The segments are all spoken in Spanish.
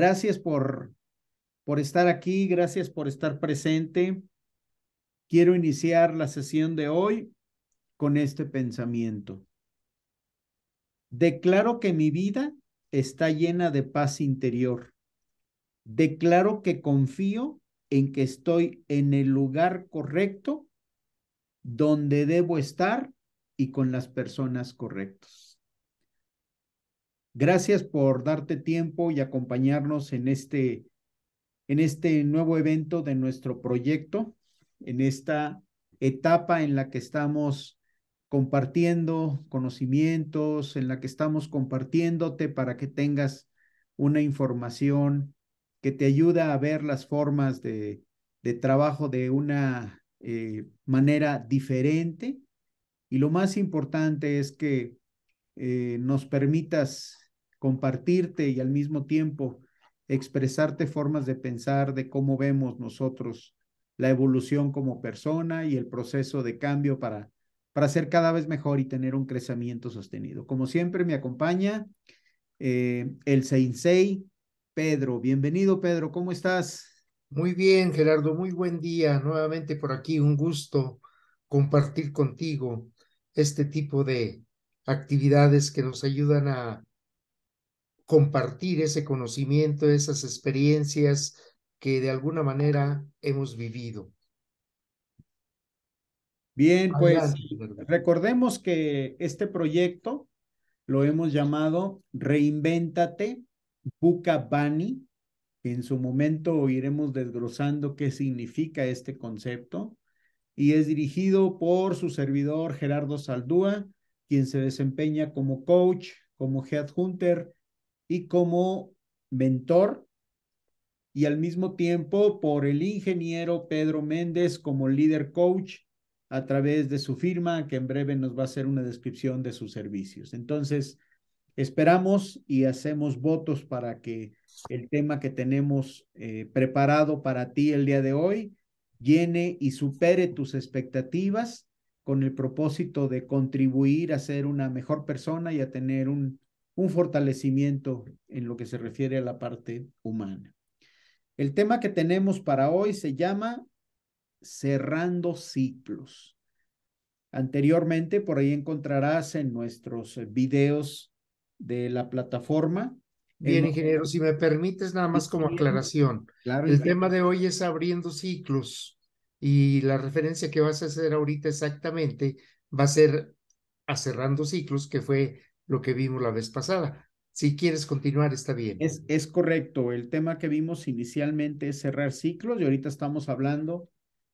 Gracias por, por estar aquí, gracias por estar presente. Quiero iniciar la sesión de hoy con este pensamiento. Declaro que mi vida está llena de paz interior. Declaro que confío en que estoy en el lugar correcto, donde debo estar y con las personas correctas. Gracias por darte tiempo y acompañarnos en este, en este nuevo evento de nuestro proyecto, en esta etapa en la que estamos compartiendo conocimientos, en la que estamos compartiéndote para que tengas una información que te ayuda a ver las formas de, de trabajo de una eh, manera diferente. Y lo más importante es que eh, nos permitas compartirte y al mismo tiempo expresarte formas de pensar de cómo vemos nosotros la evolución como persona y el proceso de cambio para, para ser cada vez mejor y tener un crecimiento sostenido. Como siempre, me acompaña eh, el Sensei Pedro. Bienvenido, Pedro, ¿cómo estás? Muy bien, Gerardo, muy buen día. Nuevamente por aquí, un gusto compartir contigo este tipo de actividades que nos ayudan a compartir ese conocimiento, esas experiencias que de alguna manera hemos vivido. Bien, pues recordemos que este proyecto lo hemos llamado Reinvéntate Buca Bani. En su momento iremos desglosando qué significa este concepto y es dirigido por su servidor Gerardo Saldúa, quien se desempeña como coach, como headhunter, y como mentor y al mismo tiempo por el ingeniero Pedro Méndez como líder coach a través de su firma, que en breve nos va a hacer una descripción de sus servicios. Entonces, esperamos y hacemos votos para que el tema que tenemos eh, preparado para ti el día de hoy llene y supere tus expectativas con el propósito de contribuir a ser una mejor persona y a tener un un fortalecimiento en lo que se refiere a la parte humana. El tema que tenemos para hoy se llama cerrando ciclos. Anteriormente, por ahí encontrarás en nuestros eh, videos de la plataforma. Bien, ingeniero, si me permites nada más como aclaración. Claro, el tema de hoy es abriendo ciclos y la referencia que vas a hacer ahorita exactamente va a ser a cerrando ciclos, que fue lo que vimos la vez pasada. Si quieres continuar, está bien. Es, correcto. El tema que vimos inicialmente es cerrar ciclos y ahorita estamos hablando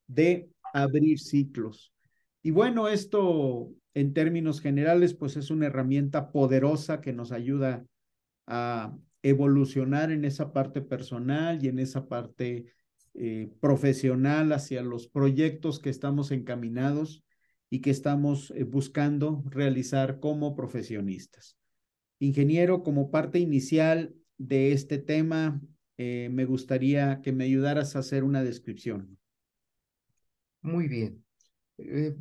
de abrir ciclos. Y bueno, esto en términos generales, pues es una herramienta poderosa que nos ayuda a evolucionar en esa parte personal y en esa parte eh, profesional hacia los proyectos que estamos encaminados y que estamos eh, buscando realizar como profesionistas. Ingeniero, como parte inicial de este tema, eh, me gustaría que me ayudaras a hacer una descripción. Muy bien. Eh,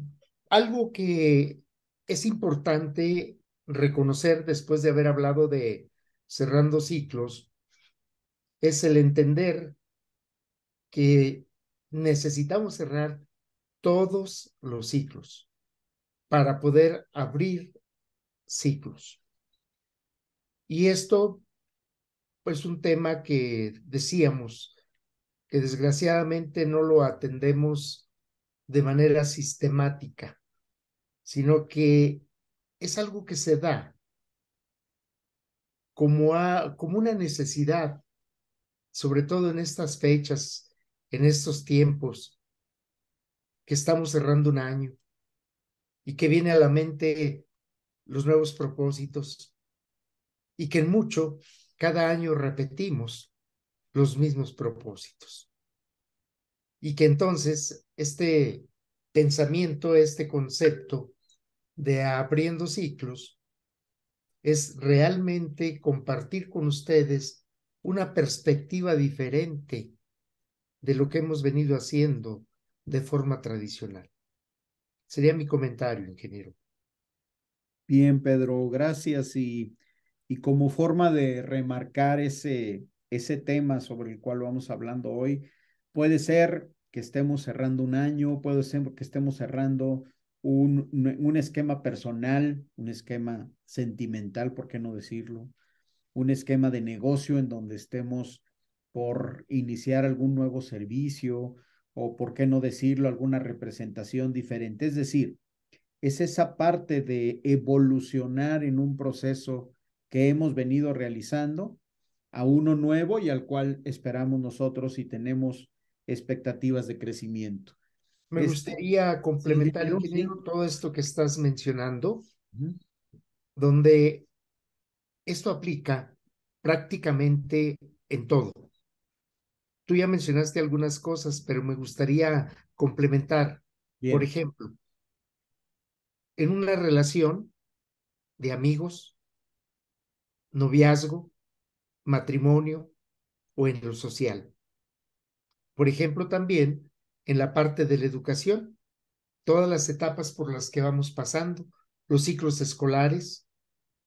algo que es importante reconocer después de haber hablado de cerrando ciclos es el entender que necesitamos cerrar todos los ciclos para poder abrir ciclos. Y esto, pues un tema que decíamos, que desgraciadamente no lo atendemos de manera sistemática, sino que es algo que se da como, como una necesidad, sobre todo en estas fechas, en estos tiempos, que estamos cerrando un año y que viene a la mente los nuevos propósitos y que en mucho cada año repetimos los mismos propósitos. Y que entonces este pensamiento, este concepto de abriendo ciclos, es realmente compartir con ustedes una perspectiva diferente de lo que hemos venido haciendo de forma tradicional. Sería mi comentario, ingeniero. Bien, Pedro, gracias. Y, y como forma de remarcar ese, ese tema sobre el cual vamos hablando hoy, puede ser que estemos cerrando un año, puede ser que estemos cerrando un, un esquema personal, un esquema sentimental, ¿por qué no decirlo? Un esquema de negocio en donde estemos por iniciar algún nuevo servicio, o por qué no decirlo, alguna representación diferente. Es decir, es esa parte de evolucionar en un proceso que hemos venido realizando a uno nuevo y al cual esperamos nosotros y tenemos expectativas de crecimiento. Me este, gustaría complementar, todo esto que estás mencionando, donde esto aplica prácticamente en todo. Tú ya mencionaste algunas cosas, pero me gustaría complementar. Por ejemplo, en una relación de amigos, noviazgo, matrimonio o en lo social. Por ejemplo, también en la parte de la educación, todas las etapas por las que vamos pasando, los ciclos escolares,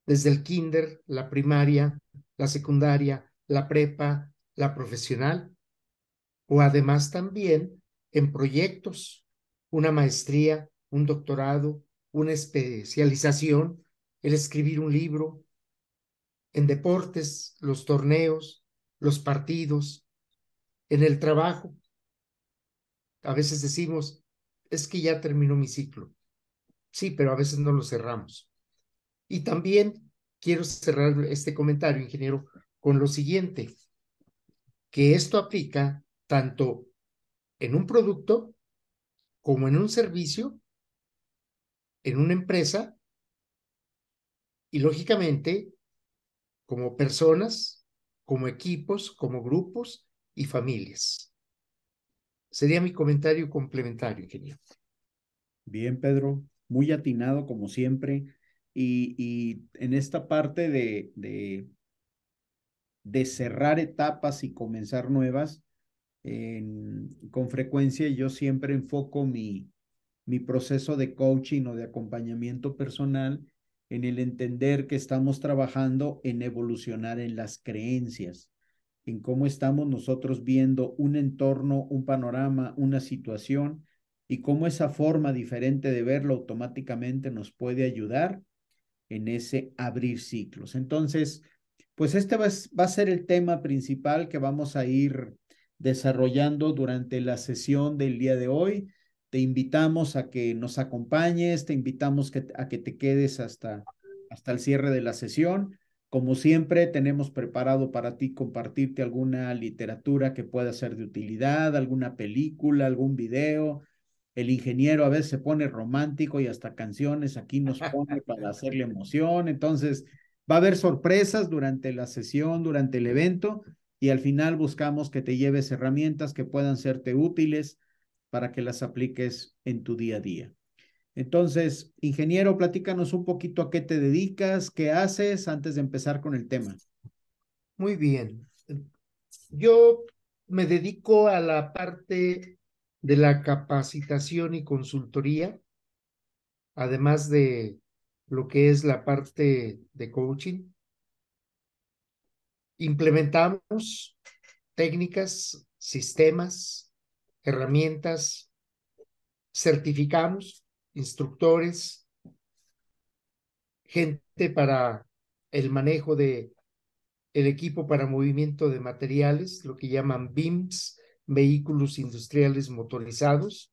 desde el kinder, la primaria, la secundaria, la prepa, la profesional, o además también en proyectos, una maestría, un doctorado, una especialización, el escribir un libro, en deportes, los torneos, los partidos, en el trabajo. A veces decimos, es que ya terminó mi ciclo. Sí, pero a veces no lo cerramos. Y también quiero cerrar este comentario, ingeniero, con lo siguiente, que esto aplica tanto en un producto como en un servicio, en una empresa y lógicamente como personas, como equipos, como grupos y familias. Sería mi comentario complementario, ingeniero. Bien, Pedro, muy atinado como siempre. Y, en esta parte de, de cerrar etapas y comenzar nuevas, con frecuencia yo siempre enfoco mi, mi proceso de coaching o de acompañamiento personal en el entender que estamos trabajando en evolucionar en las creencias, en cómo estamos nosotros viendo un entorno, un panorama, una situación y cómo esa forma diferente de verlo automáticamente nos puede ayudar en ese abrir ciclos. Entonces, pues este va, a ser el tema principal que vamos a ir desarrollando durante la sesión del día de hoy. Te invitamos a que nos acompañes, te invitamos a que te quedes hasta, hasta el cierre de la sesión. Como siempre, tenemos preparado para ti compartirte alguna literatura que pueda ser de utilidad, alguna película, algún video. El ingeniero a veces se pone romántico y hasta canciones aquí nos pone para hacerle emoción. Entonces, va a haber sorpresas durante la sesión, durante el evento y al final buscamos que te lleves herramientas que puedan serte útiles para que las apliques en tu día a día. Entonces, ingeniero, platícanos un poquito a qué te dedicas, qué haces antes de empezar con el tema. Muy bien. Yo me dedico a la parte de la capacitación y consultoría, además de lo que es la parte de coaching implementamos técnicas, sistemas, herramientas, certificamos instructores, gente para el manejo de el equipo para movimiento de materiales, lo que llaman BIMS, vehículos industriales motorizados.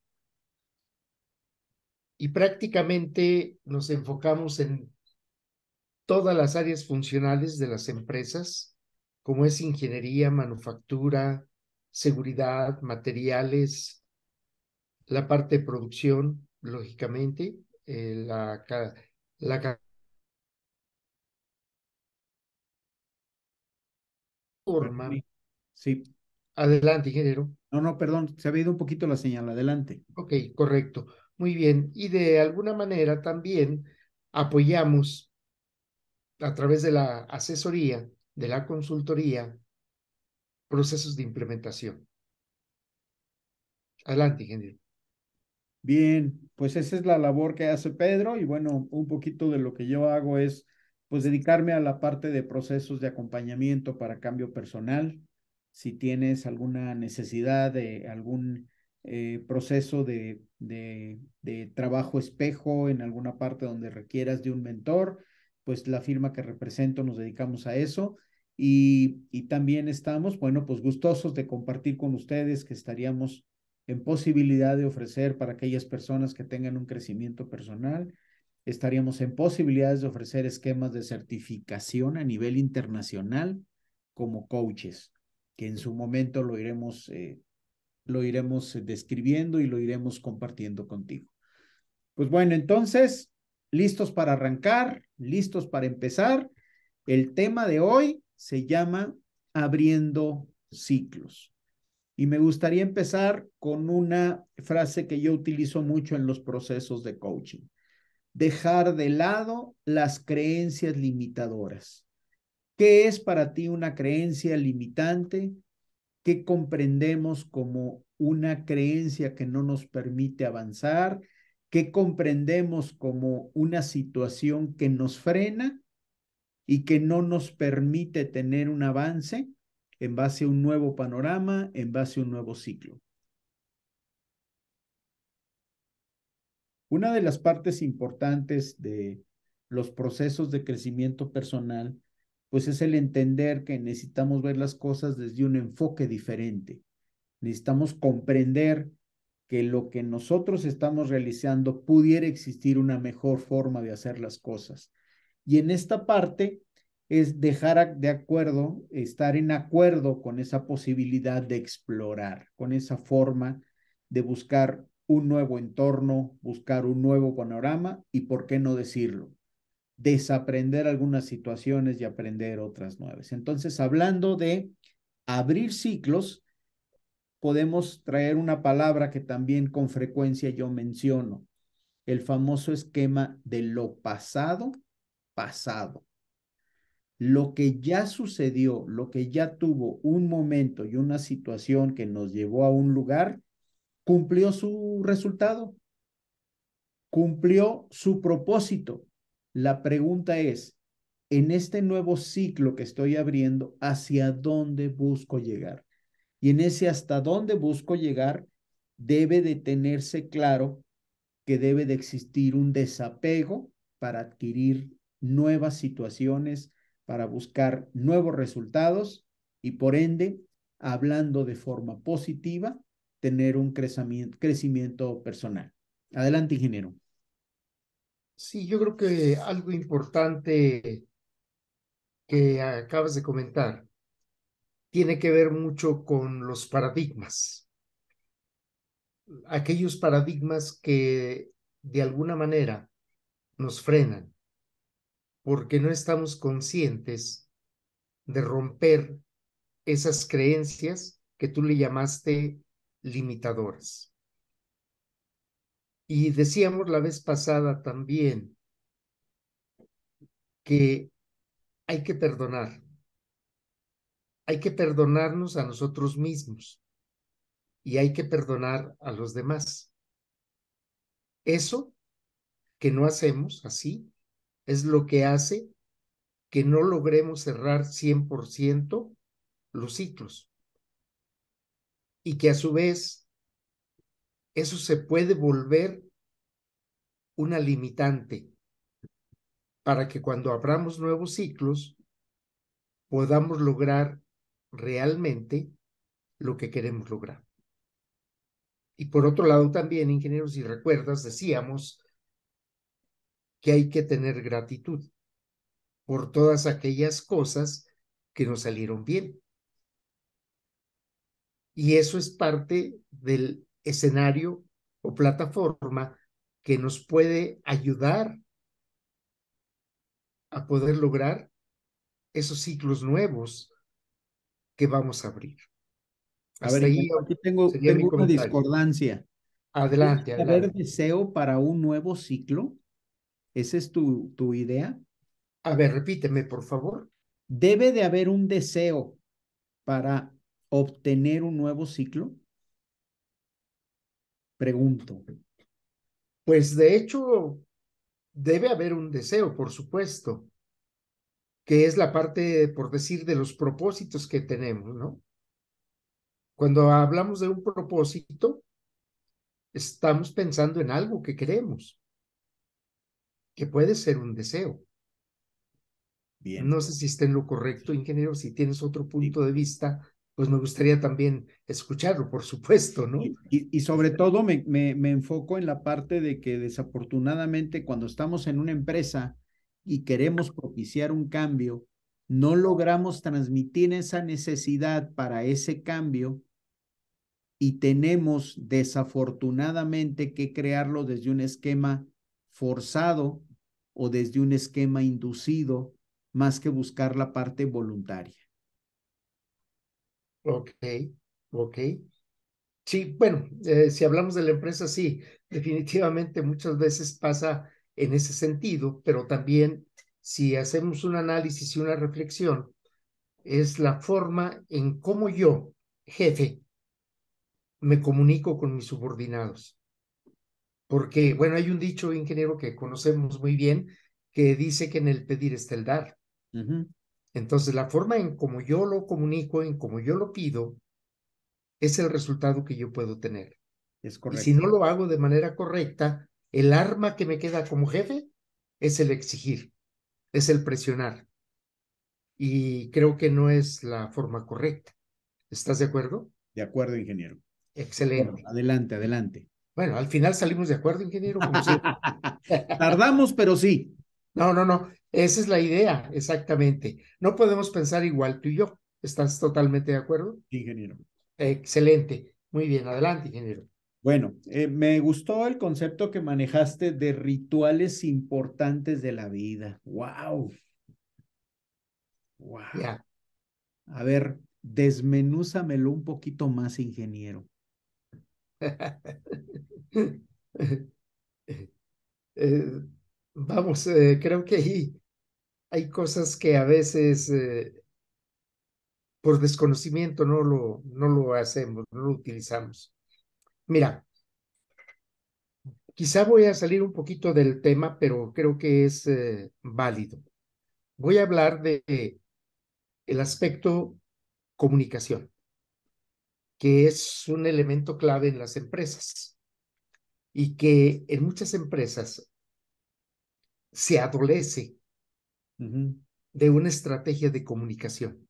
Y prácticamente nos enfocamos en todas las áreas funcionales de las empresas, como es ingeniería, manufactura, seguridad, materiales, la parte de producción, lógicamente, eh, la, la forma. Sí. Adelante, ingeniero. No, no, perdón, se ha ido un poquito la señal, adelante. Ok, correcto. Muy bien. Y de alguna manera también apoyamos a través de la asesoría de la consultoría procesos de implementación. Adelante, Bien, pues esa es la labor que hace Pedro y bueno, un poquito de lo que yo hago es pues dedicarme a la parte de procesos de acompañamiento para cambio personal. Si tienes alguna necesidad de algún eh, proceso de, de, de trabajo espejo en alguna parte donde requieras de un mentor, pues la firma que represento nos dedicamos a eso. Y, también estamos, bueno, pues gustosos de compartir con ustedes que estaríamos en posibilidad de ofrecer para aquellas personas que tengan un crecimiento personal, estaríamos en posibilidades de ofrecer esquemas de certificación a nivel internacional como coaches, que en su momento lo iremos, eh, lo iremos describiendo y lo iremos compartiendo contigo. Pues bueno, entonces, listos para arrancar, listos para empezar. El tema de hoy se llama Abriendo ciclos. Y me gustaría empezar con una frase que yo utilizo mucho en los procesos de coaching. Dejar de lado las creencias limitadoras. ¿Qué es para ti una creencia limitante? ¿Qué comprendemos como una creencia que no nos permite avanzar? ¿Qué comprendemos como una situación que nos frena? y que no nos permite tener un avance en base a un nuevo panorama, en base a un nuevo ciclo. Una de las partes importantes de los procesos de crecimiento personal, pues es el entender que necesitamos ver las cosas desde un enfoque diferente. Necesitamos comprender que lo que nosotros estamos realizando pudiera existir una mejor forma de hacer las cosas y en esta parte es dejar de acuerdo, estar en acuerdo con esa posibilidad de explorar, con esa forma de buscar un nuevo entorno, buscar un nuevo panorama y, ¿por qué no decirlo? Desaprender algunas situaciones y aprender otras nuevas. Entonces, hablando de abrir ciclos, podemos traer una palabra que también con frecuencia yo menciono, el famoso esquema de lo pasado pasado. Lo que ya sucedió, lo que ya tuvo un momento y una situación que nos llevó a un lugar, cumplió su resultado, cumplió su propósito. La pregunta es, en este nuevo ciclo que estoy abriendo, ¿hacia dónde busco llegar? Y en ese hasta dónde busco llegar, debe de tenerse claro que debe de existir un desapego para adquirir nuevas situaciones, para buscar nuevos resultados y por ende, hablando de forma positiva, tener un crecimiento personal. Adelante, ingeniero. Sí, yo creo que algo importante que acabas de comentar tiene que ver mucho con los paradigmas. Aquellos paradigmas que de alguna manera nos frenan porque no estamos conscientes de romper esas creencias que tú le llamaste limitadoras. Y decíamos la vez pasada también que hay que perdonar. Hay que perdonarnos a nosotros mismos y hay que perdonar a los demás. Eso que no hacemos así es lo que hace que no logremos cerrar 100% los ciclos. Y que a su vez, eso se puede volver una limitante para que cuando abramos nuevos ciclos podamos lograr realmente lo que queremos lograr. Y por otro lado también, ingenieros, si recuerdas, decíamos que hay que tener gratitud por todas aquellas cosas que nos salieron bien. Y eso es parte del escenario o plataforma que nos puede ayudar a poder lograr esos ciclos nuevos que vamos a abrir. A ver, ahí, tengo, tengo una discordancia. Adelante, adelante. ¿Haber deseo para un nuevo ciclo? ¿Esa es tu, tu idea? A ver, repíteme, por favor. ¿Debe de haber un deseo para obtener un nuevo ciclo? Pregunto. Pues de hecho, debe haber un deseo, por supuesto, que es la parte, por decir, de los propósitos que tenemos, ¿no? Cuando hablamos de un propósito, estamos pensando en algo que queremos que puede ser un deseo. Bien. No sé si está en lo correcto, ingeniero, si tienes otro punto de vista, pues me gustaría también escucharlo, por supuesto, ¿no? Y, sobre todo me, me, enfoco en la parte de que desafortunadamente cuando estamos en una empresa y queremos propiciar un cambio, no logramos transmitir esa necesidad para ese cambio y tenemos desafortunadamente que crearlo desde un esquema forzado o desde un esquema inducido, más que buscar la parte voluntaria. Ok, ok. Sí, bueno, eh, si hablamos de la empresa, sí, definitivamente muchas veces pasa en ese sentido, pero también si hacemos un análisis y una reflexión, es la forma en cómo yo, jefe, me comunico con mis subordinados. Porque, bueno, hay un dicho, ingeniero, que conocemos muy bien, que dice que en el pedir está el dar. Entonces, la forma en como yo lo comunico, en como yo lo pido, es el resultado que yo puedo tener. Es correcto. Y si no lo hago de manera correcta, el arma que me queda como jefe es el exigir, es el presionar. Y creo que no es la forma correcta. ¿Estás de acuerdo? De acuerdo, ingeniero. Excelente. adelante, adelante. Bueno, al final salimos de acuerdo, ingeniero. Tardamos, pero sí. No, no, no. Esa es la idea, exactamente. No podemos pensar igual tú y yo. ¿Estás totalmente de acuerdo? Ingeniero. Excelente. Muy bien, adelante, ingeniero. Bueno, eh, me gustó el concepto que manejaste de rituales importantes de la vida. ¡Wow! ¡Wow! A ver, desmenúzamelo un poquito más, ingeniero. Eh, vamos, eh, creo que hay, hay, cosas que a veces eh, por desconocimiento no lo, no lo hacemos, no lo utilizamos. Mira, quizá voy a salir un poquito del tema, pero creo que es válido. Voy a hablar de el aspecto comunicación que es un elemento clave en las empresas y que en muchas empresas se adolece de una estrategia de comunicación.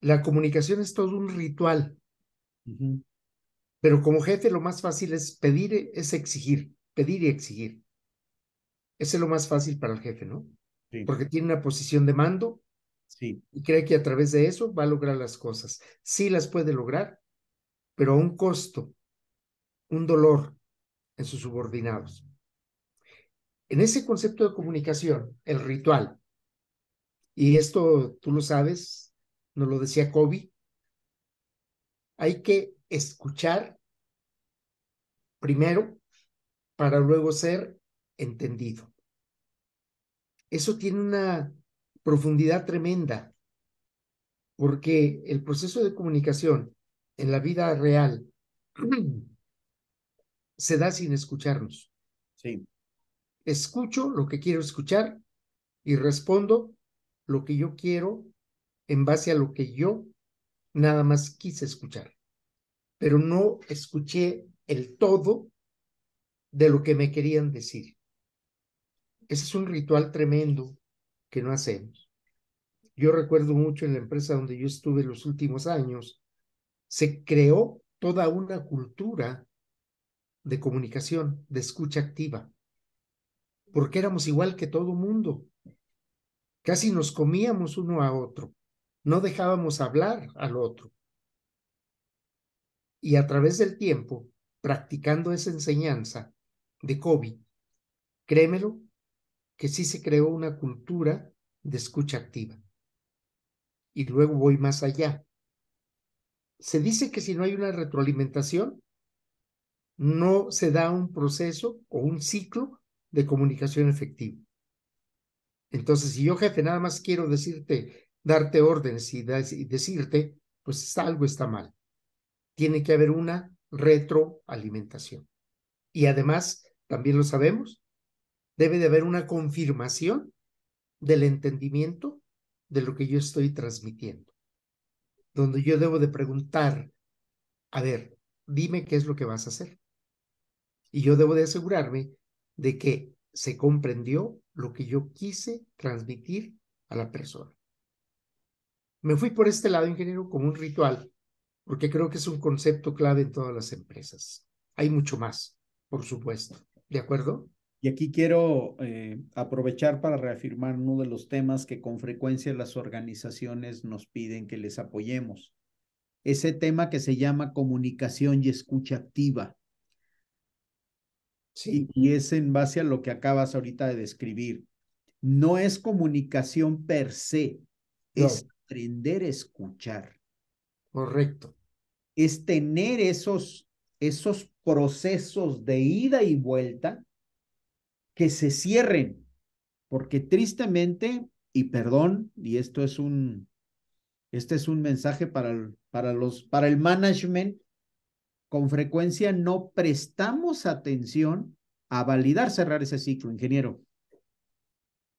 La comunicación es todo un ritual, pero como jefe lo más fácil es pedir, eh, es exigir, pedir y exigir. Ese es lo más fácil para el jefe, ¿no? Porque tiene una posición de mando y cree que a través de eso va a lograr las cosas. Sí las puede lograr, pero a un costo, un dolor en sus subordinados. En ese concepto de comunicación, el ritual, y esto tú lo sabes, nos lo decía Kobe, hay que escuchar primero para luego ser entendido. Eso tiene una profundidad tremenda, porque el proceso de comunicación en la vida real se da sin escucharnos. Sí. Escucho lo que quiero escuchar y respondo lo que yo quiero en base a lo que yo nada más quise escuchar, pero no escuché el todo de lo que me querían decir. Ese es un ritual tremendo que no hacemos. Yo recuerdo mucho en la empresa donde yo estuve los últimos años, se creó toda una cultura de comunicación, de escucha activa, porque éramos igual que todo mundo. Casi nos comíamos uno a otro, no dejábamos hablar al otro. Y a través del tiempo, practicando esa enseñanza de Kobe, créemelo, que sí se creó una cultura de escucha activa. Y luego voy más allá. Se dice que si no hay una retroalimentación, no se da un proceso o un ciclo de comunicación efectiva Entonces, si yo, jefe, nada más quiero decirte, darte órdenes y, y decirte, pues algo está mal. Tiene que haber una retroalimentación. Y además, también lo sabemos, debe de haber una confirmación del entendimiento de lo que yo estoy transmitiendo, donde yo debo de preguntar, a ver, dime qué es lo que vas a hacer. Y yo debo de asegurarme de que se comprendió lo que yo quise transmitir a la persona. Me fui por este lado, ingeniero, como un ritual, porque creo que es un concepto clave en todas las empresas. Hay mucho más, por supuesto. ¿De acuerdo? Y aquí quiero eh, aprovechar para reafirmar uno de los temas que con frecuencia las organizaciones nos piden que les apoyemos. Ese tema que se llama comunicación y escucha activa. Sí. Y, es en base a lo que acabas ahorita de describir. No es comunicación per se, es aprender a escuchar. Correcto. Es tener esos, esos procesos de ida y vuelta que se cierren, porque tristemente, y perdón, y esto es un, este es un mensaje para, el, para, los, para el management, con frecuencia no prestamos atención a validar cerrar ese ciclo, ingeniero.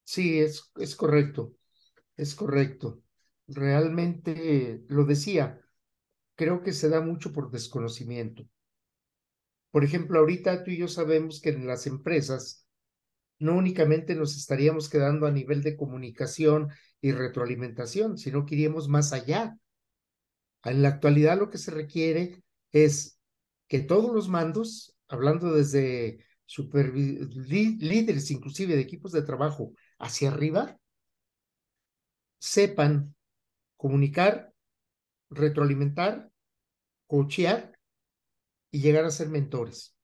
Sí, es, es correcto, es correcto. Realmente, lo decía, creo que se da mucho por desconocimiento. Por ejemplo, ahorita tú y yo sabemos que en las empresas no únicamente nos estaríamos quedando a nivel de comunicación y retroalimentación, sino que iríamos más allá. En la actualidad lo que se requiere es que todos los mandos, hablando desde líderes inclusive de equipos de trabajo hacia arriba, sepan comunicar, retroalimentar, coachear y llegar a ser mentores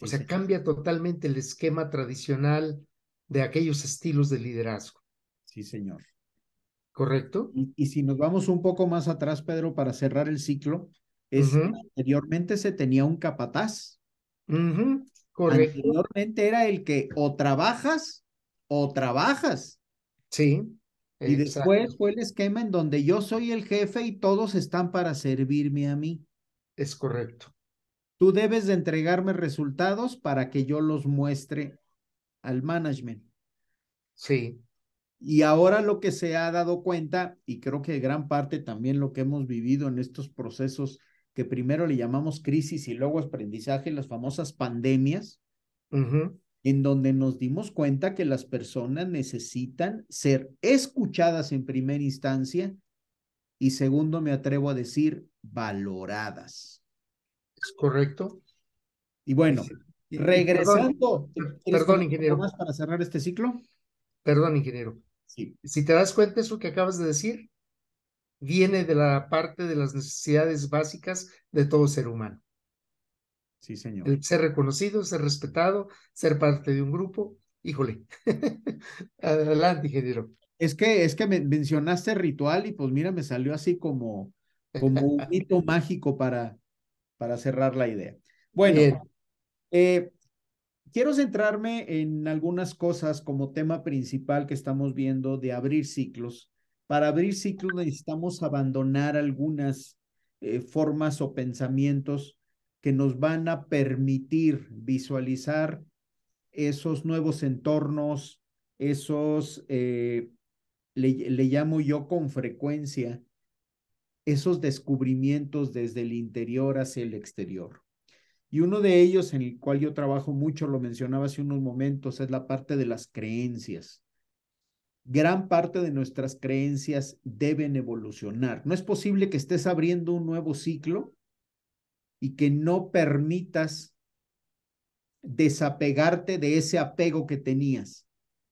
o sea, cambia totalmente el esquema tradicional de aquellos estilos de liderazgo. Sí, señor. ¿Correcto? Y, si nos vamos un poco más atrás, Pedro, para cerrar el ciclo, es anteriormente se tenía un capataz. Correcto. Anteriormente era el que o trabajas o trabajas. Sí. Y después fue el esquema en donde yo soy el jefe y todos están para servirme a mí. Es correcto. Tú debes de entregarme resultados para que yo los muestre al management. Sí. Y ahora lo que se ha dado cuenta, y creo que gran parte también lo que hemos vivido en estos procesos que primero le llamamos crisis y luego aprendizaje, las famosas pandemias, en donde nos dimos cuenta que las personas necesitan ser escuchadas en primera instancia y segundo, me atrevo a decir, valoradas correcto. Y bueno, regresando. Perdón, ingeniero. Más para cerrar este ciclo? Perdón, ingeniero. Sí. Si te das cuenta, eso que acabas de decir viene de la parte de las necesidades básicas de todo ser humano. Sí, señor. ser reconocido, ser respetado, ser parte de un grupo. Híjole. Adelante, ingeniero. Es que, es que me mencionaste ritual y pues mira, me salió así como, como un mito mágico para, para cerrar la idea. Bueno, eh, quiero centrarme en algunas cosas como tema principal que estamos viendo de abrir ciclos. Para abrir ciclos necesitamos abandonar algunas eh, formas o pensamientos que nos van a permitir visualizar esos nuevos entornos, esos, eh, le llamo yo con frecuencia, esos descubrimientos desde el interior hacia el exterior. Y uno de ellos, en el cual yo trabajo mucho, lo mencionaba hace unos momentos, es la parte de las creencias. Gran parte de nuestras creencias deben evolucionar. No es posible que estés abriendo un nuevo ciclo y que no permitas desapegarte de ese apego que tenías.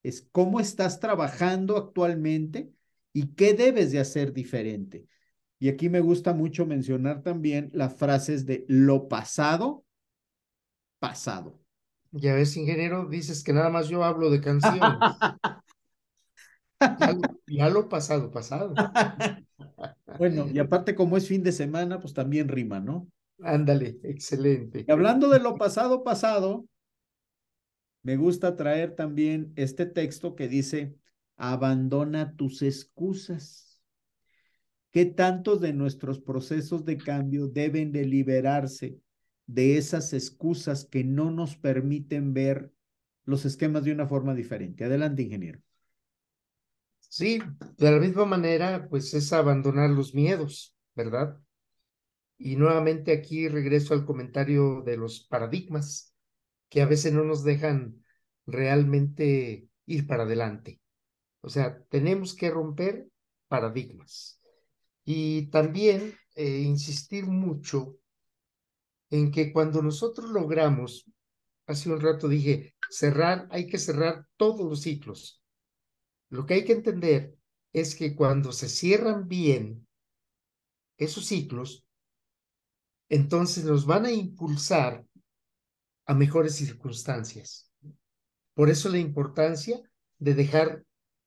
Es cómo estás trabajando actualmente y qué debes de hacer diferente. Y aquí me gusta mucho mencionar también las frases de lo pasado, pasado. Ya ves, ingeniero, dices que nada más yo hablo de canciones. ya, lo pasado, pasado. bueno, y aparte como es fin de semana, pues también rima, ¿no? Ándale, excelente. Y hablando de lo pasado, pasado, me gusta traer también este texto que dice, abandona tus excusas. ¿Qué tantos de nuestros procesos de cambio deben de liberarse de esas excusas que no nos permiten ver los esquemas de una forma diferente? Adelante, ingeniero. Sí, de la misma manera, pues es abandonar los miedos, ¿verdad? Y nuevamente aquí regreso al comentario de los paradigmas que a veces no nos dejan realmente ir para adelante. O sea, tenemos que romper paradigmas. Y también eh, insistir mucho en que cuando nosotros logramos, hace un rato dije, cerrar, hay que cerrar todos los ciclos. Lo que hay que entender es que cuando se cierran bien esos ciclos, entonces nos van a impulsar a mejores circunstancias. Por eso la importancia de dejar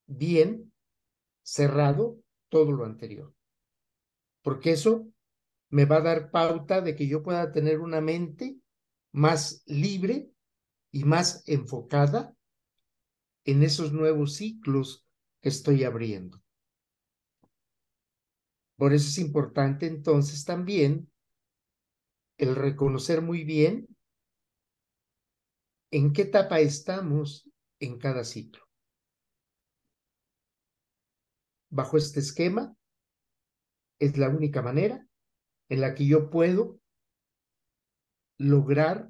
bien cerrado todo lo anterior porque eso me va a dar pauta de que yo pueda tener una mente más libre y más enfocada en esos nuevos ciclos que estoy abriendo. Por eso es importante entonces también el reconocer muy bien en qué etapa estamos en cada ciclo. Bajo este esquema, es la única manera en la que yo puedo lograr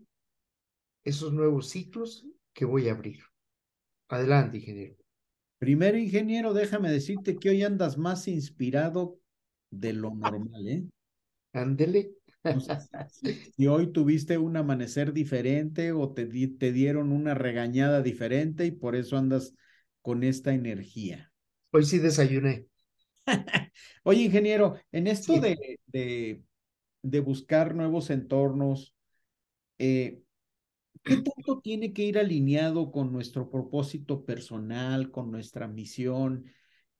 esos nuevos ciclos que voy a abrir. Adelante, ingeniero. Primero, ingeniero, déjame decirte que hoy andas más inspirado de lo normal, ¿eh? Ándele. Y hoy tuviste un amanecer diferente o te, te dieron una regañada diferente y por eso andas con esta energía. Hoy sí desayuné. Oye, ingeniero, en esto de, buscar nuevos entornos, eh, ¿qué mm. tanto tiene que ir alineado con nuestro propósito personal, con nuestra misión?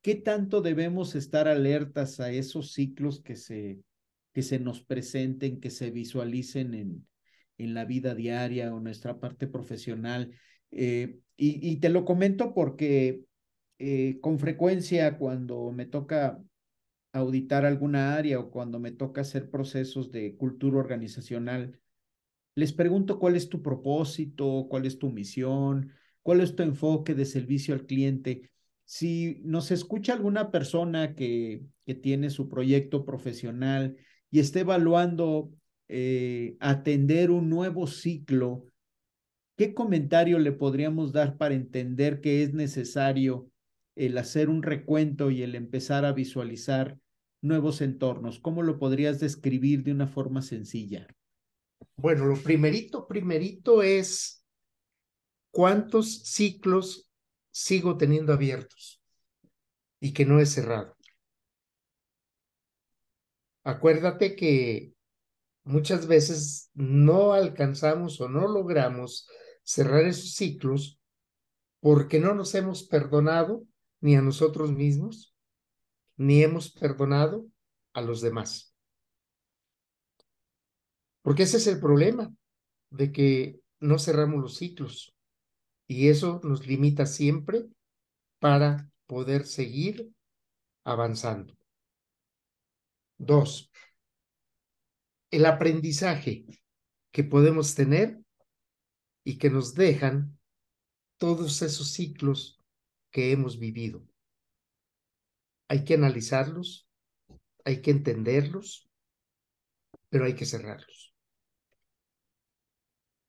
¿Qué tanto debemos estar alertas a esos ciclos que se, que se nos presenten, que se visualicen en, en la vida diaria o nuestra parte profesional? Eh, y, y, te lo comento porque eh, con frecuencia cuando me toca auditar alguna área o cuando me toca hacer procesos de cultura organizacional, les pregunto cuál es tu propósito, cuál es tu misión, cuál es tu enfoque de servicio al cliente. Si nos escucha alguna persona que, tiene su proyecto profesional y está evaluando eh, atender un nuevo ciclo, ¿qué comentario le podríamos dar para entender que es necesario el hacer un recuento y el empezar a visualizar nuevos entornos? ¿Cómo lo podrías describir de una forma sencilla? Bueno, lo primerito, primerito es cuántos ciclos sigo teniendo abiertos y que no he cerrado. Acuérdate que muchas veces no alcanzamos o no logramos cerrar esos ciclos porque no nos hemos perdonado ni a nosotros mismos, ni hemos perdonado a los demás. Porque ese es el problema, de que no cerramos los ciclos y eso nos limita siempre para poder seguir avanzando. Dos, el aprendizaje que podemos tener y que nos dejan todos esos ciclos hemos vivido. Hay que analizarlos, hay que entenderlos, pero hay que cerrarlos.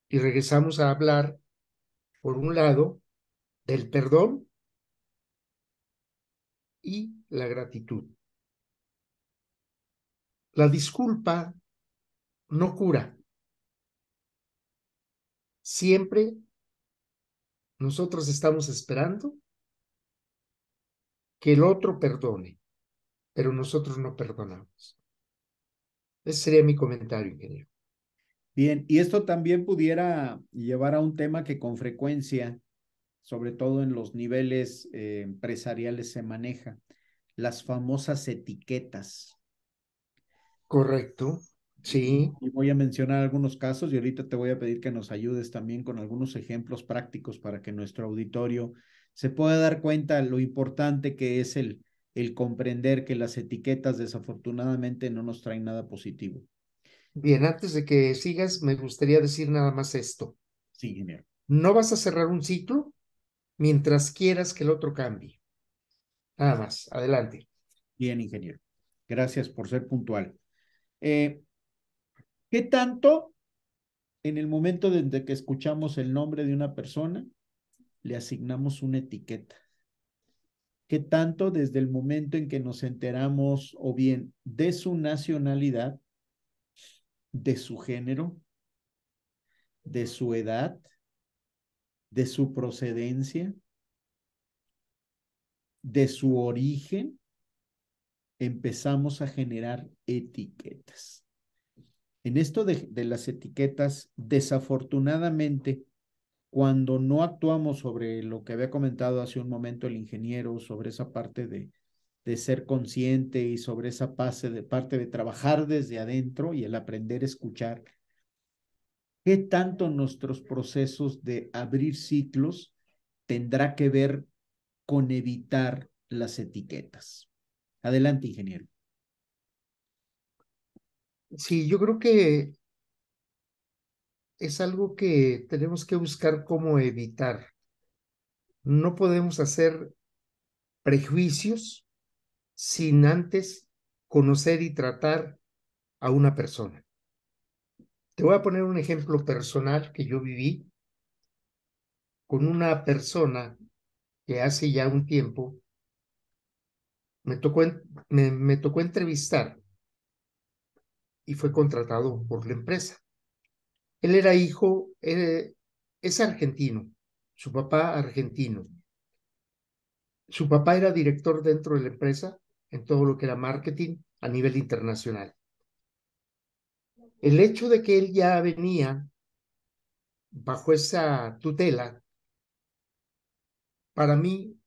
Y regresamos a hablar, por un lado, del perdón y la gratitud. La disculpa no cura. Siempre nosotros estamos esperando que el otro perdone, pero nosotros no perdonamos. Ese sería mi comentario, ingeniero. Bien, y esto también pudiera llevar a un tema que con frecuencia, sobre todo en los niveles eh, empresariales, se maneja, las famosas etiquetas. Correcto, sí. Y voy a mencionar algunos casos y ahorita te voy a pedir que nos ayudes también con algunos ejemplos prácticos para que nuestro auditorio se puede dar cuenta lo importante que es el, el comprender que las etiquetas desafortunadamente no nos traen nada positivo. Bien, antes de que sigas, me gustaría decir nada más esto. Sí, ingeniero. No vas a cerrar un ciclo mientras quieras que el otro cambie. Nada más, adelante. Bien, ingeniero. Gracias por ser puntual. Eh, ¿Qué tanto en el momento desde que escuchamos el nombre de una persona le asignamos una etiqueta. ¿Qué tanto desde el momento en que nos enteramos o bien de su nacionalidad, de su género, de su edad, de su procedencia, de su origen, empezamos a generar etiquetas. En esto de, de, las etiquetas, desafortunadamente, cuando no actuamos sobre lo que había comentado hace un momento el ingeniero, sobre esa parte de, de ser consciente y sobre esa parte de, parte de trabajar desde adentro y el aprender a escuchar, ¿qué tanto nuestros procesos de abrir ciclos tendrá que ver con evitar las etiquetas? Adelante, ingeniero. Sí, yo creo que es algo que tenemos que buscar cómo evitar. No podemos hacer prejuicios sin antes conocer y tratar a una persona. Te voy a poner un ejemplo personal que yo viví con una persona que hace ya un tiempo me tocó, tocó entrevistar y fue contratado por la empresa. Él era hijo, eh, es argentino, su papá argentino. Su papá era director dentro de la empresa en todo lo que era marketing a nivel internacional. El hecho de que él ya venía bajo esa tutela, para mí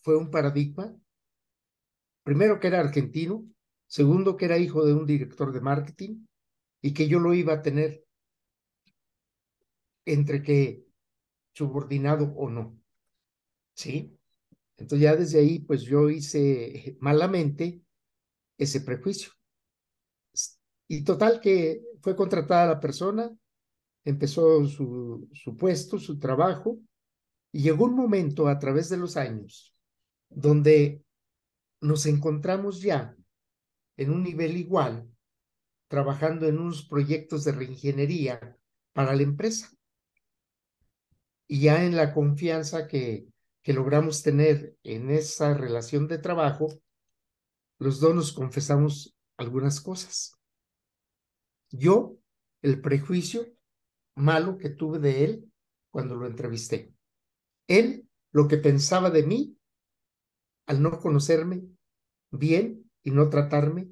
fue un paradigma. Primero que era argentino, segundo que era hijo de un director de marketing y que yo lo iba a tener entre que subordinado o no. ¿Sí? Entonces ya desde ahí, pues yo hice malamente ese prejuicio. Y total que fue contratada la persona, empezó su, su puesto, su trabajo, y llegó un momento a través de los años donde nos encontramos ya en un nivel igual, trabajando en unos proyectos de reingeniería para la empresa y ya en la confianza que, que logramos tener en esa relación de trabajo, los dos nos confesamos algunas cosas. Yo, el prejuicio malo que tuve de él cuando lo entrevisté. Él, lo que pensaba de mí al no conocerme bien y no tratarme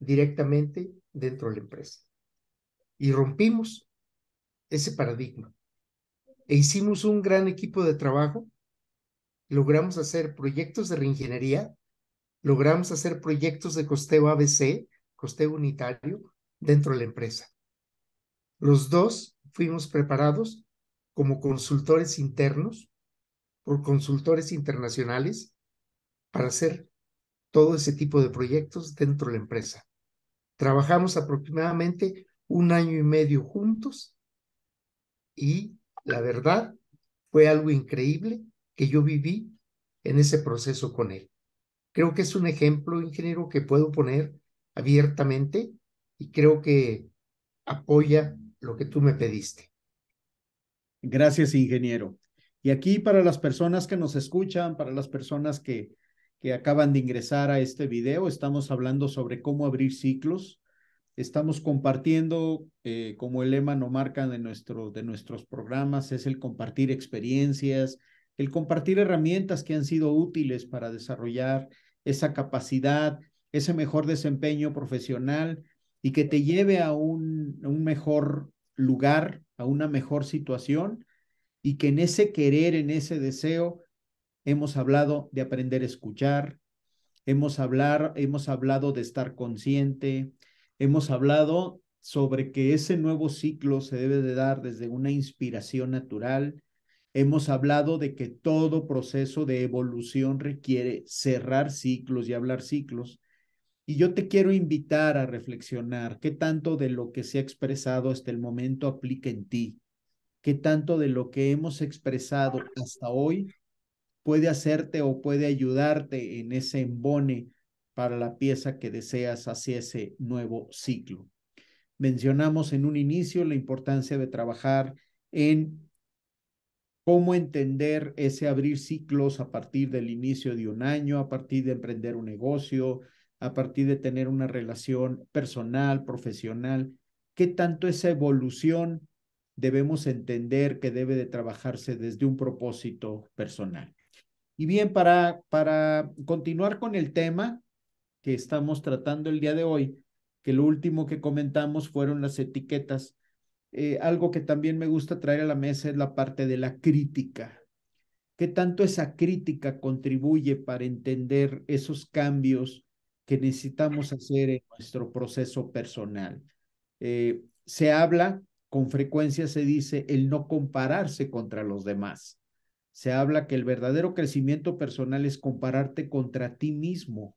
directamente dentro de la empresa. Y rompimos ese paradigma. E hicimos un gran equipo de trabajo, logramos hacer proyectos de reingeniería, logramos hacer proyectos de costeo ABC, costeo unitario, dentro de la empresa. Los dos fuimos preparados como consultores internos por consultores internacionales para hacer todo ese tipo de proyectos dentro de la empresa. Trabajamos aproximadamente un año y medio juntos y la verdad fue algo increíble que yo viví en ese proceso con él. Creo que es un ejemplo, ingeniero, que puedo poner abiertamente y creo que apoya lo que tú me pediste. Gracias, ingeniero. Y aquí para las personas que nos escuchan, para las personas que, que acaban de ingresar a este video, estamos hablando sobre cómo abrir ciclos, estamos compartiendo, eh, como el lema no marca de, de nuestros programas, es el compartir experiencias, el compartir herramientas que han sido útiles para desarrollar esa capacidad, ese mejor desempeño profesional y que te lleve a un, un mejor lugar, a una mejor situación y que en ese querer, en ese deseo, hemos hablado de aprender a escuchar, hemos, hablar, hemos hablado de estar consciente, Hemos hablado sobre que ese nuevo ciclo se debe de dar desde una inspiración natural. Hemos hablado de que todo proceso de evolución requiere cerrar ciclos y hablar ciclos. Y yo te quiero invitar a reflexionar qué tanto de lo que se ha expresado hasta el momento aplica en ti, qué tanto de lo que hemos expresado hasta hoy puede hacerte o puede ayudarte en ese embone para la pieza que deseas hacia ese nuevo ciclo. Mencionamos en un inicio la importancia de trabajar en cómo entender ese abrir ciclos a partir del inicio de un año, a partir de emprender un negocio, a partir de tener una relación personal, profesional, qué tanto esa evolución debemos entender que debe de trabajarse desde un propósito personal. Y bien, para, para continuar con el tema, que estamos tratando el día de hoy, que lo último que comentamos fueron las etiquetas. Eh, algo que también me gusta traer a la mesa es la parte de la crítica. ¿Qué tanto esa crítica contribuye para entender esos cambios que necesitamos hacer en nuestro proceso personal? Eh, se habla, con frecuencia se dice, el no compararse contra los demás. Se habla que el verdadero crecimiento personal es compararte contra ti mismo,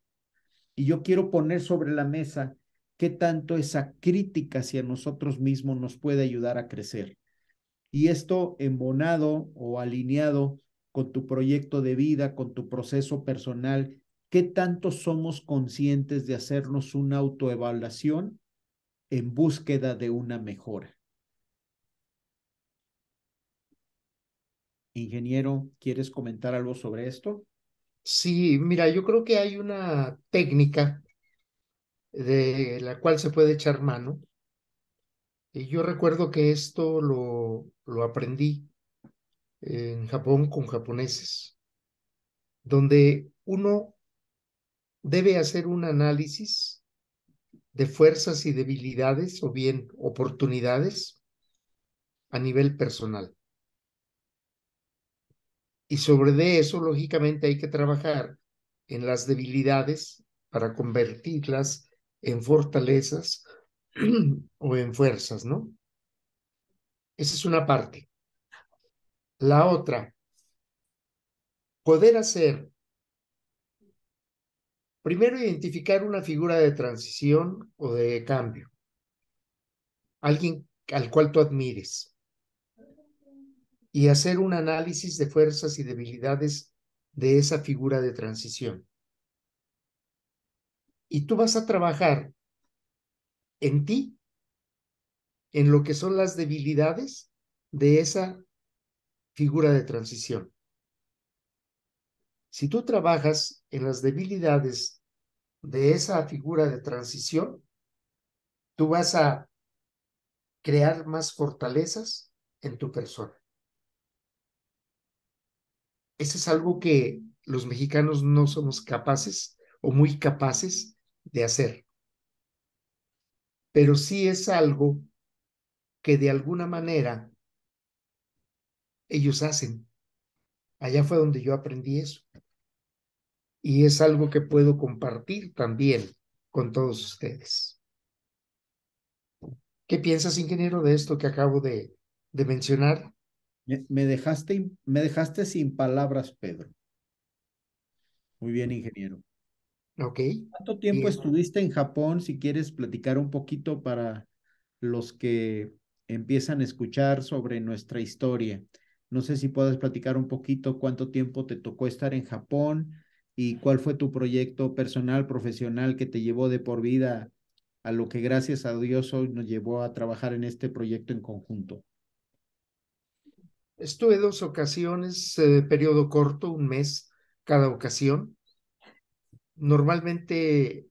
y yo quiero poner sobre la mesa qué tanto esa crítica hacia nosotros mismos nos puede ayudar a crecer. Y esto embonado o alineado con tu proyecto de vida, con tu proceso personal, qué tanto somos conscientes de hacernos una autoevaluación en búsqueda de una mejora. Ingeniero, ¿quieres comentar algo sobre esto? Sí, mira, yo creo que hay una técnica de la cual se puede echar mano. Y eh, yo recuerdo que esto lo, lo aprendí en Japón con japoneses, donde uno debe hacer un análisis de fuerzas y debilidades o bien oportunidades a nivel personal. Y sobre de eso, lógicamente, hay que trabajar en las debilidades para convertirlas en fortalezas o en fuerzas, ¿no? Esa es una parte. La otra, poder hacer, primero identificar una figura de transición o de cambio, alguien al cual tú admires y hacer un análisis de fuerzas y debilidades de esa figura de transición. Y tú vas a trabajar en ti, en lo que son las debilidades de esa figura de transición. Si tú trabajas en las debilidades de esa figura de transición, tú vas a crear más fortalezas en tu persona eso es algo que los mexicanos no somos capaces o muy capaces de hacer. Pero sí es algo que de alguna manera ellos hacen. Allá fue donde yo aprendí eso. Y es algo que puedo compartir también con todos ustedes. ¿Qué piensas, ingeniero, de esto que acabo de, de mencionar? Me, dejaste, me dejaste sin palabras, Pedro. Muy bien, ingeniero. Ok. ¿Cuánto tiempo estuviste en Japón? Si quieres platicar un poquito para los que empiezan a escuchar sobre nuestra historia. No sé si puedes platicar un poquito cuánto tiempo te tocó estar en Japón y cuál fue tu proyecto personal, profesional que te llevó de por vida a lo que gracias a Dios hoy nos llevó a trabajar en este proyecto en conjunto. Estuve dos ocasiones, de eh, periodo corto, un mes cada ocasión. Normalmente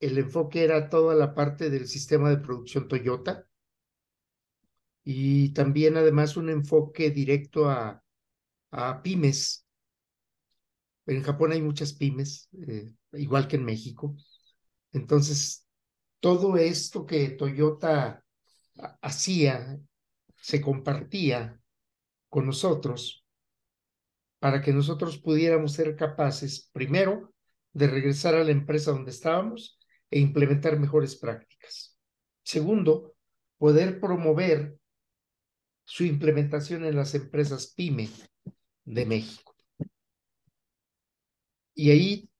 el enfoque era toda la parte del sistema de producción Toyota y también además un enfoque directo a, a pymes. En Japón hay muchas pymes, eh, igual que en México. Entonces, todo esto que Toyota hacía, se compartía con nosotros para que nosotros pudiéramos ser capaces, primero, de regresar a la empresa donde estábamos e implementar mejores prácticas. Segundo, poder promover su implementación en las empresas PYME de México. Y ahí,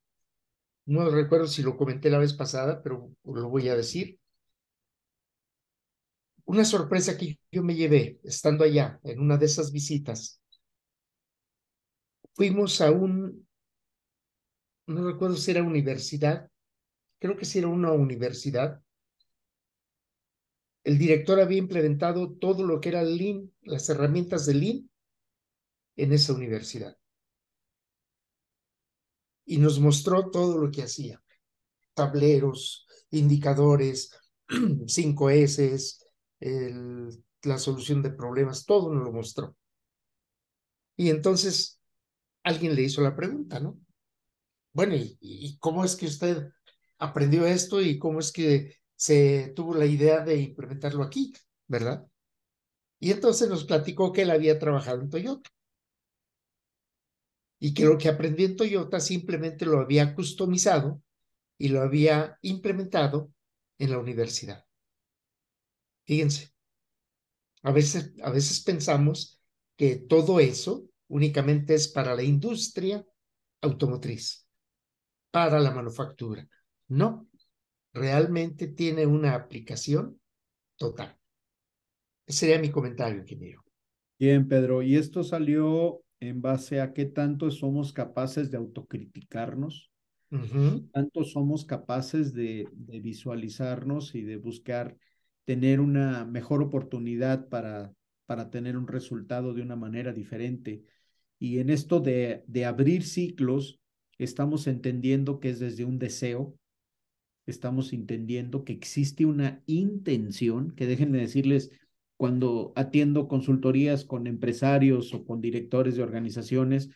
no recuerdo si lo comenté la vez pasada, pero lo voy a decir, una sorpresa que yo me llevé estando allá en una de esas visitas. Fuimos a un, no recuerdo si era universidad, creo que si era una universidad. El director había implementado todo lo que era Lean, las herramientas de Lean, en esa universidad. Y nos mostró todo lo que hacía, tableros, indicadores, 5S, la solución de problemas, todo nos lo mostró. Y entonces alguien le hizo la pregunta, ¿no? Bueno, ¿y, y cómo es que usted aprendió esto y cómo es que se tuvo la idea de implementarlo aquí, ¿verdad? Y entonces nos platicó que él había trabajado en Toyota y que lo que aprendió en Toyota simplemente lo había customizado y lo había implementado en la universidad. Fíjense, a veces, a veces pensamos que todo eso únicamente es para la industria automotriz, para la manufactura. No, realmente tiene una aplicación total. Ese sería mi comentario, ingeniero. Bien, Pedro, y esto salió en base a qué tanto somos capaces de autocriticarnos, tanto somos capaces de, de, visualizarnos y de buscar tener una mejor oportunidad para, para tener un resultado de una manera diferente. Y en esto de, de abrir ciclos, estamos entendiendo que es desde un deseo, estamos entendiendo que existe una intención, que dejen de decirles, cuando atiendo consultorías con empresarios o con directores de organizaciones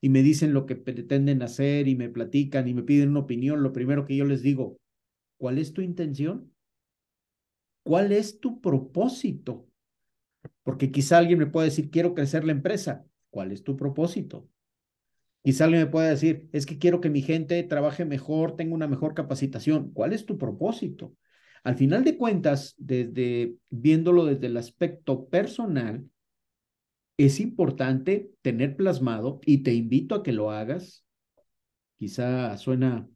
y me dicen lo que pretenden hacer y me platican y me piden una opinión, lo primero que yo les digo, ¿cuál es tu intención? ¿Cuál es tu propósito? Porque quizá alguien me pueda decir, quiero crecer la empresa. ¿Cuál es tu propósito? Quizá alguien me pueda decir, es que quiero que mi gente trabaje mejor, tenga una mejor capacitación. ¿Cuál es tu propósito? Al final de cuentas, desde viéndolo desde el aspecto personal, es importante tener plasmado y te invito a que lo hagas. Quizá suena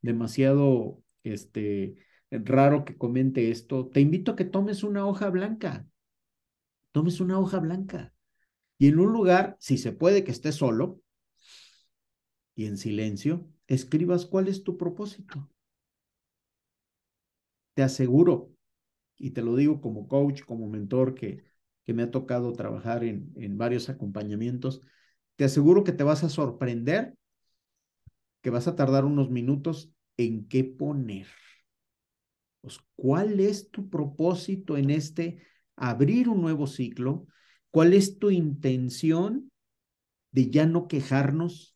demasiado este raro que comente esto, te invito a que tomes una hoja blanca. Tomes una hoja blanca. Y en un lugar, si se puede que estés solo y en silencio, escribas cuál es tu propósito. Te aseguro, y te lo digo como coach, como mentor que, que me ha tocado trabajar en, en varios acompañamientos, te aseguro que te vas a sorprender, que vas a tardar unos minutos en qué poner. Pues, ¿Cuál es tu propósito en este abrir un nuevo ciclo? ¿Cuál es tu intención de ya no quejarnos,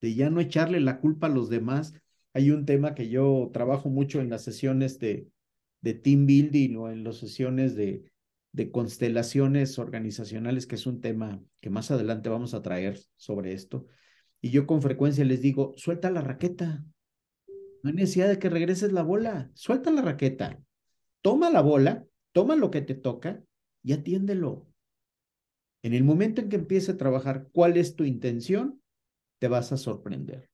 de ya no echarle la culpa a los demás? Hay un tema que yo trabajo mucho en las sesiones de, de team building o en las sesiones de, de constelaciones organizacionales, que es un tema que más adelante vamos a traer sobre esto. Y yo con frecuencia les digo, suelta la raqueta, no hay necesidad de que regreses la bola. Suelta la raqueta. Toma la bola, toma lo que te toca y atiéndelo. En el momento en que empiece a trabajar cuál es tu intención, te vas a sorprender.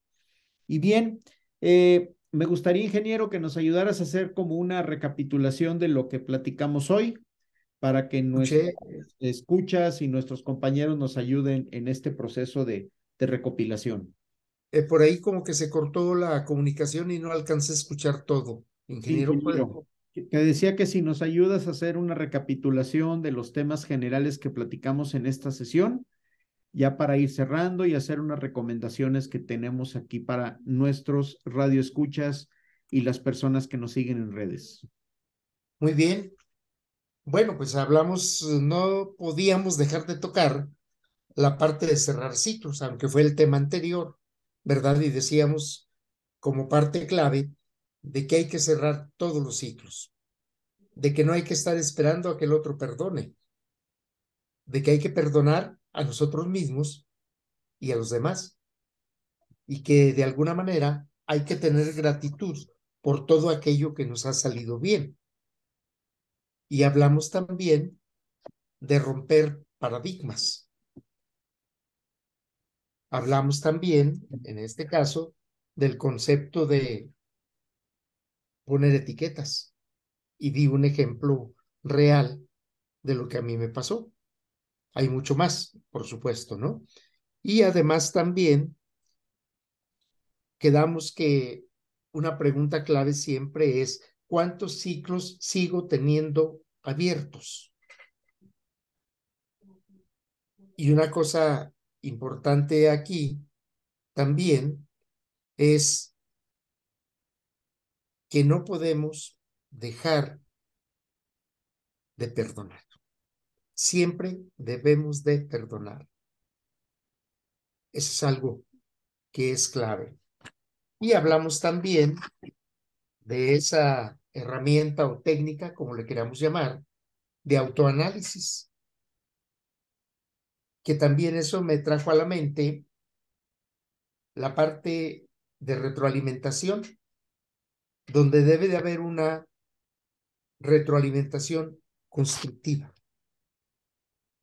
Y bien, eh, me gustaría, ingeniero, que nos ayudaras a hacer como una recapitulación de lo que platicamos hoy para que nuestros escuchas y nuestros compañeros nos ayuden en este proceso de recopilación. Eh, por ahí como que se cortó la comunicación y no alcancé a escuchar todo. Ingeniero, te decía que si nos ayudas a hacer una recapitulación de los temas generales que platicamos en esta sesión, ya para ir cerrando y hacer unas recomendaciones que tenemos aquí para nuestros radioescuchas y las personas que nos siguen en redes. Muy bien. Bueno, pues hablamos, no podíamos dejar de tocar la parte de cerrar aunque fue el tema anterior ¿verdad? Y decíamos como parte clave de que hay que cerrar todos los ciclos, de que no hay que estar esperando a que el otro perdone, de que hay que perdonar a nosotros mismos y a los demás, y que de alguna manera hay que tener gratitud por todo aquello que nos ha salido bien. Y hablamos también de romper paradigmas, hablamos también, en este caso, del concepto de poner etiquetas. Y di un ejemplo real de lo que a mí me pasó. Hay mucho más, por supuesto, ¿no? Y además también quedamos que una pregunta clave siempre es, ¿cuántos ciclos sigo teniendo abiertos? Y una cosa importante aquí también es que no podemos dejar de perdonar. Siempre debemos de perdonar. Eso es algo que es clave. Y hablamos también de esa herramienta o técnica, como le queramos llamar, de autoanálisis que también eso me trajo a la mente la parte de retroalimentación, donde debe de haber una retroalimentación constructiva,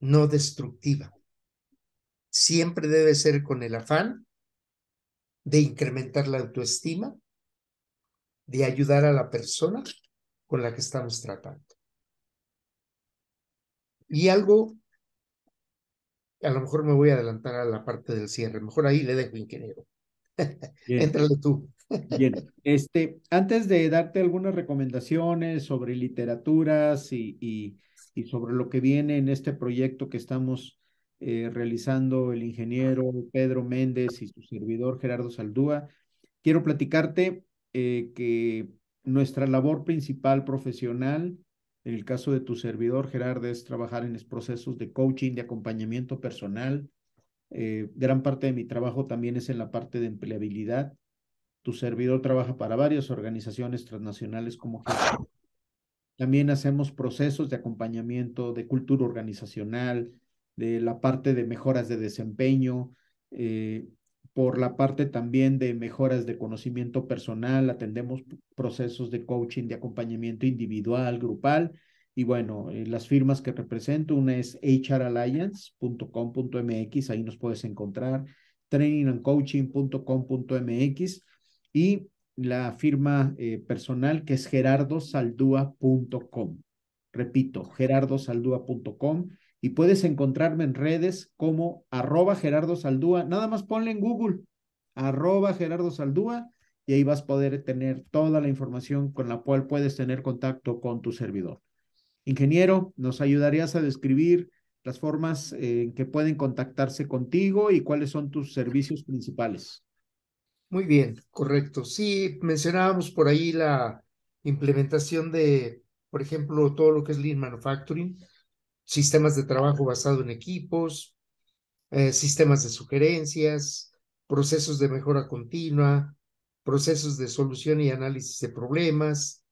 no destructiva. Siempre debe ser con el afán de incrementar la autoestima, de ayudar a la persona con la que estamos tratando. Y algo a lo mejor me voy a adelantar a la parte del cierre, mejor ahí le dejo ingeniero. Entra tú. Bien, este, antes de darte algunas recomendaciones sobre literaturas y, y, sobre lo que viene en este proyecto que estamos eh, realizando el ingeniero Pedro Méndez y su servidor Gerardo Saldúa, quiero platicarte eh, que nuestra labor principal profesional en el caso de tu servidor, Gerard, es trabajar en procesos de coaching, de acompañamiento personal. Eh, gran parte de mi trabajo también es en la parte de empleabilidad. Tu servidor trabaja para varias organizaciones transnacionales como también hacemos procesos de acompañamiento de cultura organizacional, de la parte de mejoras de desempeño, eh, por la parte también de mejoras de conocimiento personal, atendemos procesos de coaching, de acompañamiento individual, grupal. Y bueno, eh, las firmas que represento, una es hralliance.com.mx, ahí nos puedes encontrar, trainingandcoaching.com.mx y la firma eh, personal que es gerardosaldúa.com. Repito, gerardosaldúa.com y puedes encontrarme en redes como arroba Gerardo Saldúa. Nada más ponle en Google arroba Gerardo Saldúa y ahí vas a poder tener toda la información con la cual puedes tener contacto con tu servidor. Ingeniero, ¿nos ayudarías a describir las formas eh, en que pueden contactarse contigo y cuáles son tus servicios principales? Muy bien, correcto. Sí, mencionábamos por ahí la implementación de, por ejemplo, todo lo que es Lean Manufacturing sistemas de trabajo basado en equipos, eh, sistemas de sugerencias, procesos de mejora continua, procesos de solución y análisis de problemas,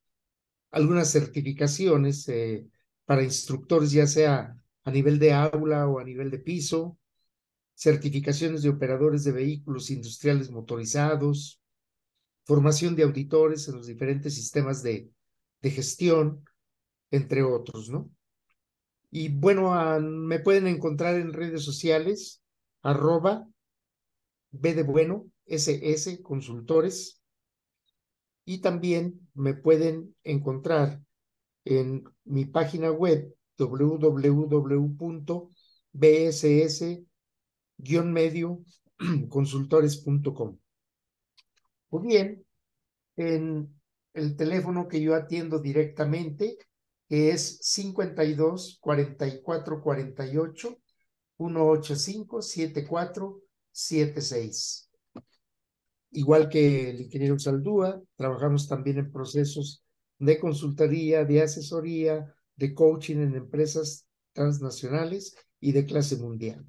algunas certificaciones eh, para instructores, ya sea a nivel de aula o a nivel de piso, certificaciones de operadores de vehículos industriales motorizados, formación de auditores en los diferentes sistemas de, de gestión, entre otros, ¿no? Y bueno, me pueden encontrar en redes sociales, arroba B de Bueno, SS Consultores. Y también me pueden encontrar en mi página web wwwbss consultorescom O bien, en el teléfono que yo atiendo directamente, que es 52 44 48 185 74 76. Igual que el ingeniero Saldúa, trabajamos también en procesos de consultoría, de asesoría, de coaching en empresas transnacionales y de clase mundial.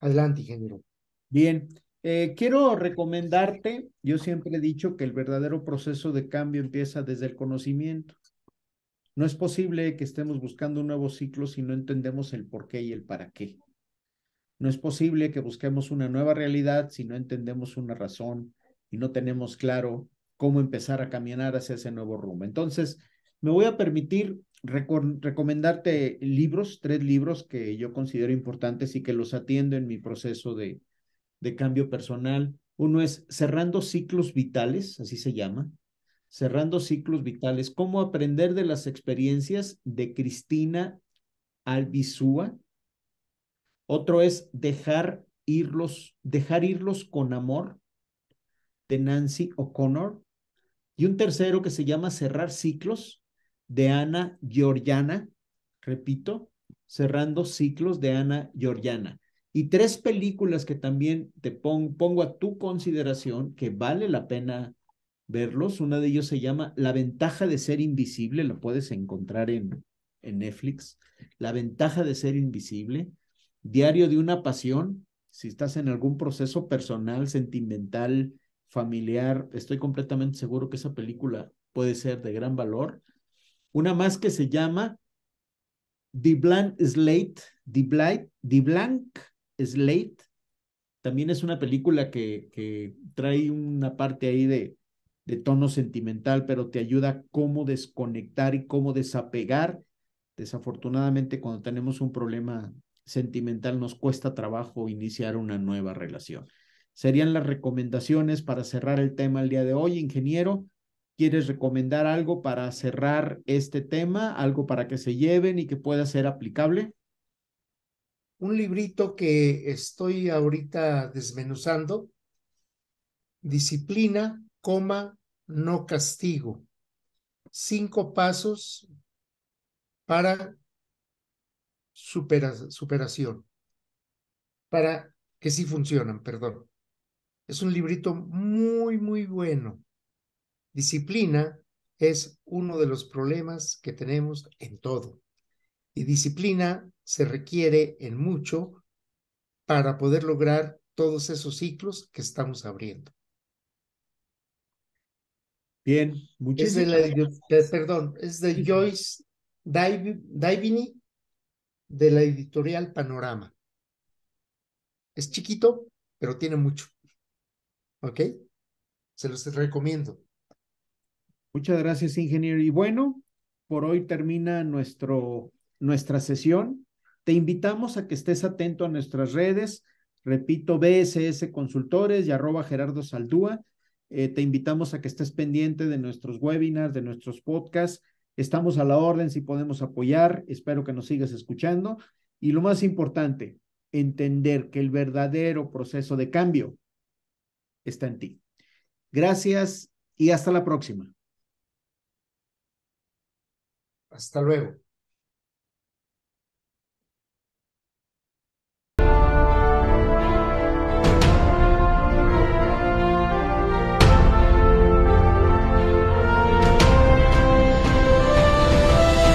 Adelante, ingeniero. Bien, eh, quiero recomendarte, yo siempre he dicho que el verdadero proceso de cambio empieza desde el conocimiento. No es posible que estemos buscando un nuevo ciclo si no entendemos el por qué y el para qué. No es posible que busquemos una nueva realidad si no entendemos una razón y no tenemos claro cómo empezar a caminar hacia ese nuevo rumbo. Entonces, me voy a permitir recomendarte libros, tres libros que yo considero importantes y que los atiendo en mi proceso de, de cambio personal. Uno es Cerrando Ciclos Vitales, así se llama, cerrando ciclos vitales, cómo aprender de las experiencias de Cristina Albizúa. Otro es dejar irlos, dejar irlos con amor, de Nancy O'Connor. Y un tercero que se llama cerrar ciclos, de Ana Giorgiana, Repito, cerrando ciclos de Ana Giorgiana, Y tres películas que también te pongo a tu consideración que vale la pena verlos. Una de ellos se llama La ventaja de ser invisible, la puedes encontrar en, en Netflix. La ventaja de ser invisible, Diario de una pasión, si estás en algún proceso personal, sentimental, familiar, estoy completamente seguro que esa película puede ser de gran valor. Una más que se llama The Blank Slate, The Blank, The Blank Slate, también es una película que, que trae una parte ahí de, de tono sentimental, pero te ayuda cómo desconectar y cómo desapegar. Desafortunadamente, cuando tenemos un problema sentimental, nos cuesta trabajo iniciar una nueva relación. Serían las recomendaciones para cerrar el tema el día de hoy, ingeniero. ¿Quieres recomendar algo para cerrar este tema? ¿Algo para que se lleven y que pueda ser aplicable? Un librito que estoy ahorita desmenuzando, Disciplina coma, no castigo. Cinco pasos para superación, para que sí funcionan, perdón. Es un librito muy, muy bueno. Disciplina es uno de los problemas que tenemos en todo. Y disciplina se requiere en mucho para poder lograr todos esos ciclos que estamos abriendo. Bien, muchísimas es de Perdón, es de Joyce Divini de la editorial Panorama. Es chiquito, pero tiene mucho. ¿Ok? Se los recomiendo. Muchas gracias, ingeniero. Y bueno, por hoy termina nuestro, nuestra sesión. Te invitamos a que estés atento a nuestras redes. Repito, BSS Consultores y arroba Gerardo Saldúa eh, te invitamos a que estés pendiente de nuestros webinars, de nuestros podcasts. Estamos a la orden si podemos apoyar. Espero que nos sigas escuchando. Y lo más importante, entender que el verdadero proceso de cambio está en ti. Gracias y hasta la próxima. Hasta luego.